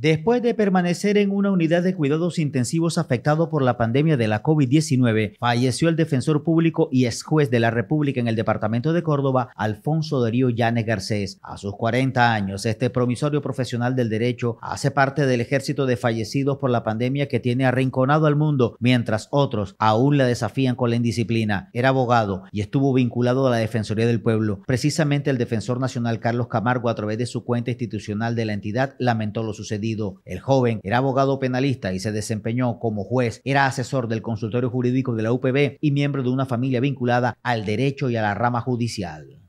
Después de permanecer en una unidad de cuidados intensivos afectado por la pandemia de la COVID-19, falleció el defensor público y ex juez de la República en el departamento de Córdoba, Alfonso Darío Llanes Garcés. A sus 40 años, este promisorio profesional del derecho hace parte del ejército de fallecidos por la pandemia que tiene arrinconado al mundo, mientras otros aún la desafían con la indisciplina. Era abogado y estuvo vinculado a la Defensoría del Pueblo. Precisamente el defensor nacional Carlos Camargo, a través de su cuenta institucional de la entidad, lamentó lo sucedido. El joven era abogado penalista y se desempeñó como juez, era asesor del consultorio jurídico de la UPB y miembro de una familia vinculada al derecho y a la rama judicial.